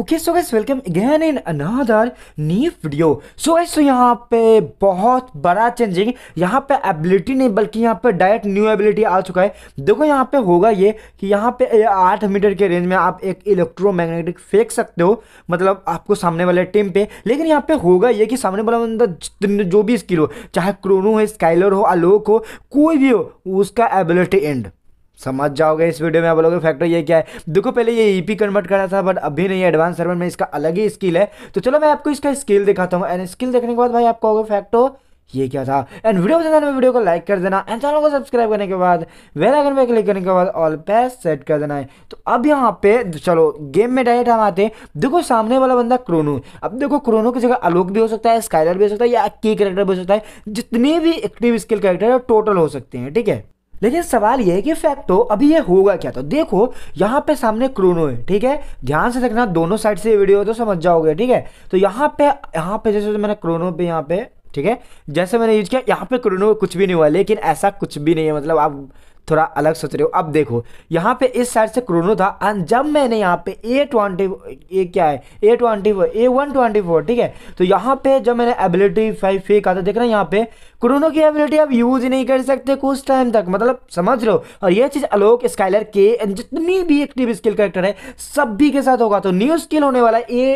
okay so guys welcome again in another new video so guys सो यहाँ पे बहुत बड़ा चेंजिंग यहाँ पे एबिलिटी नहीं बल्कि यहाँ पे डायरेक्ट न्यू एबिलिटी आ चुका है देखो यहाँ पे होगा ये कि यहाँ पे आठ मीटर के रेंज में आप एक इलेक्ट्रोमैग्नेटिक फेंक सकते हो मतलब आपको सामने वाले टीम पे लेकिन यहाँ पे होगा ये कि सामने वाला बंदा जो भी स्किल हो चाहे क्रोनो हो स्काइलर हो आलोक हो कोई भी हो उसका एबिलिटी एंड समझ जाओगे इस वीडियो में आप लोगों के फैक्टर ये क्या है देखो पहले ये ईपी e कन्वर्ट करा था बट अभी नहीं एडवांस सर्वर में इसका अलग ही स्किल है तो चलो मैं आपको इसका स्किल दिखाता हूँ एंड स्किल देखने के बाद भाई आपको कहोगे फैक्टो ये क्या था एंड वीडियो पसंद आने वीडियो को लाइक तो कर देना एंड चैनल को सब्सक्राइब करने के बाद वेल आइकन पे क्लिक करने के बाद ऑल पे सेट कर देना है तो अब यहाँ पे चलो गेम में डायरेक्ट हम आते हैं देखो सामने वाला बंदा क्रोनो अब देखो क्रोनो की जगह आलोक भी हो सकता है स्काइलर भी हो सकता है या की करेक्टर भी हो सकता है जितने भी एक्टिव स्किल करेक्टर है टोटल हो सकते हैं ठीक है लेकिन सवाल ये है कि फैक्टो तो अभी ये होगा क्या तो देखो यहाँ पे सामने क्रोनो है ठीक है ध्यान से देखना दोनों साइड से वीडियो तो समझ जाओगे ठीक है तो यहाँ पे यहाँ पे जैसे मैंने क्रोनो पे यहाँ पे ठीक है जैसे मैंने यूज किया यहाँ पे क्रोनो कुछ भी नहीं हुआ लेकिन ऐसा कुछ भी नहीं है मतलब आप थोड़ा अलग सोच रहे हो अब देखो यहाँ पे इस साइड से क्रोनो था एंड जब मैंने यहाँ पे ए ट्वेंटी ए क्या है a twenty four a one twenty four ठीक है तो यहाँ पे जब मैंने एबिलिटी फाइव फेक आता देखना यहाँ पे क्रोनो की एबिलिटी आप यूज नहीं कर सकते कुछ टाइम तक मतलब समझ रहे हो और ये चीज़ अलोक स्काइलर के जितनी भी एक्टिव स्किल करेक्टर है सभी के साथ होगा तो न्यू स्किल होने वाला ए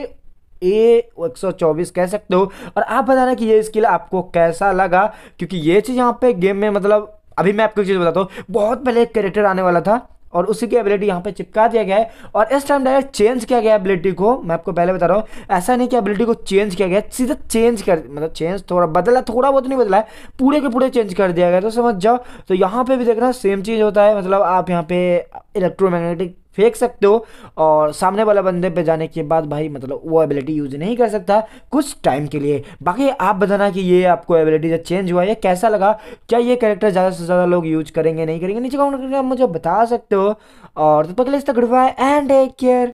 ए 124 कह सकते हो और आप बताना कि ये स्किल आपको कैसा लगा क्योंकि ये चीज़ यहाँ पे गेम में मतलब अभी मैं आपको एक चीज़ बताता हूँ बहुत पहले एक कैरेक्टर आने वाला था और उसी की एबिलिटी यहाँ पे चिपका दिया गया है और इस टाइम डायरेक्ट चेंज किया गया एबिलिटी को मैं आपको पहले बता रहा हूँ ऐसा नहीं कि एबिलिटी को चेंज किया गया सीधा चेंज कर मतलब चेंज थोड़ा बदला थोड़ा बहुत नहीं बदला है पूरे के पूरे चेंज कर दिया गया तो समझ जाओ तो यहाँ पे भी देखना सेम चीज़ होता है मतलब आप यहाँ पे इलेक्ट्रोमैग्नेटिक फेंक सकते हो और सामने वाला बंदे पे जाने के बाद भाई मतलब वो एबिलिटी यूज नहीं कर सकता कुछ टाइम के लिए बाकी आप बताना कि ये आपको एबिलिटी जब चेंज हुआ या कैसा लगा क्या ये कैरेक्टर ज़्यादा से ज़्यादा लोग यूज करेंगे नहीं करेंगे नीचे कमेंट करके आप मुझे बता सकते हो और तब तो तक इस तक goodbye and take care